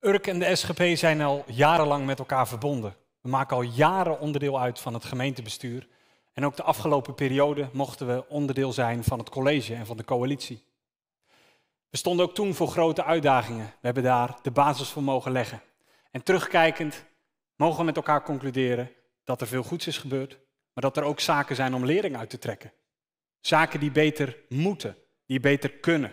Urk en de SGP zijn al jarenlang met elkaar verbonden. We maken al jaren onderdeel uit van het gemeentebestuur. En ook de afgelopen periode mochten we onderdeel zijn van het college en van de coalitie. We stonden ook toen voor grote uitdagingen. We hebben daar de basis voor mogen leggen. En terugkijkend mogen we met elkaar concluderen dat er veel goeds is gebeurd, maar dat er ook zaken zijn om lering uit te trekken. Zaken die beter moeten, die beter kunnen.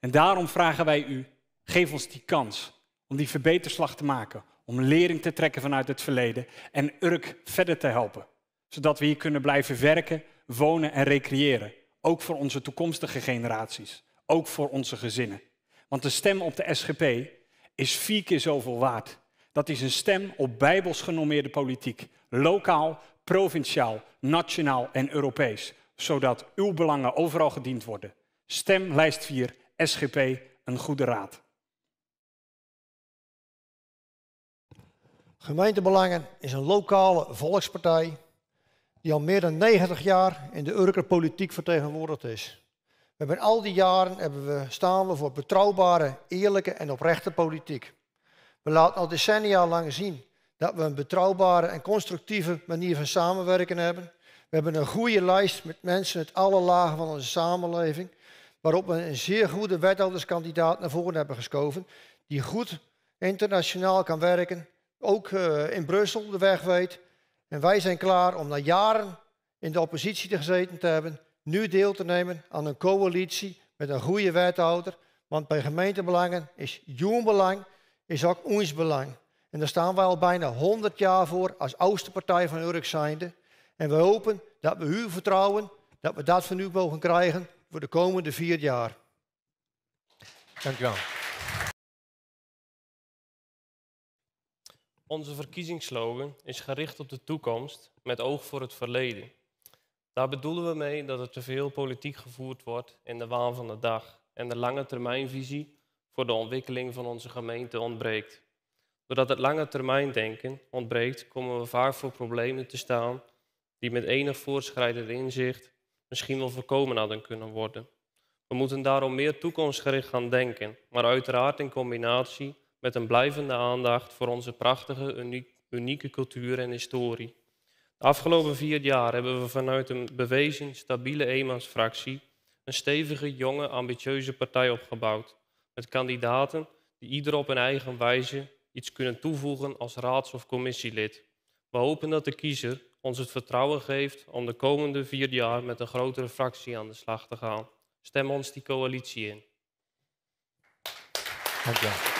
En daarom vragen wij u Geef ons die kans om die verbeterslag te maken, om lering te trekken vanuit het verleden en Urk verder te helpen, zodat we hier kunnen blijven werken, wonen en recreëren, ook voor onze toekomstige generaties, ook voor onze gezinnen. Want de stem op de SGP is vier keer zoveel waard. Dat is een stem op bijbels genormeerde politiek, lokaal, provinciaal, nationaal en Europees, zodat uw belangen overal gediend worden. Stem lijst 4, SGP, een goede raad. Gemeentebelangen is een lokale volkspartij die al meer dan 90 jaar in de Urker politiek vertegenwoordigd is. We hebben al die jaren hebben we, staan we voor betrouwbare, eerlijke en oprechte politiek. We laten al decennia lang zien dat we een betrouwbare en constructieve manier van samenwerken hebben. We hebben een goede lijst met mensen uit alle lagen van onze samenleving, waarop we een zeer goede wethouderskandidaat naar voren hebben geschoven, die goed internationaal kan werken ook eh, in Brussel de weg weet. En wij zijn klaar om na jaren in de oppositie te gezeten te hebben, nu deel te nemen aan een coalitie met een goede wethouder. Want bij gemeentebelangen is jouw belang, is ook ons belang. En daar staan wij al bijna 100 jaar voor als oudste partij van Urk zijnde. En we hopen dat we uw vertrouwen, dat we dat van u mogen krijgen voor de komende vier jaar. Dank u wel. Onze verkiezingsslogan is gericht op de toekomst met oog voor het verleden. Daar bedoelen we mee dat er te veel politiek gevoerd wordt in de waan van de dag en de lange termijnvisie voor de ontwikkeling van onze gemeente ontbreekt. Doordat het lange termijn denken ontbreekt, komen we vaak voor problemen te staan die met enig voortschrijdend inzicht misschien wel voorkomen hadden kunnen worden. We moeten daarom meer toekomstgericht gaan denken, maar uiteraard in combinatie met een blijvende aandacht voor onze prachtige, unieke cultuur en historie. De afgelopen vier jaar hebben we vanuit een bewezen stabiele eenmansfractie een stevige, jonge, ambitieuze partij opgebouwd. Met kandidaten die ieder op hun eigen wijze iets kunnen toevoegen als raads- of commissielid. We hopen dat de kiezer ons het vertrouwen geeft om de komende vier jaar met een grotere fractie aan de slag te gaan. Stem ons die coalitie in. Dank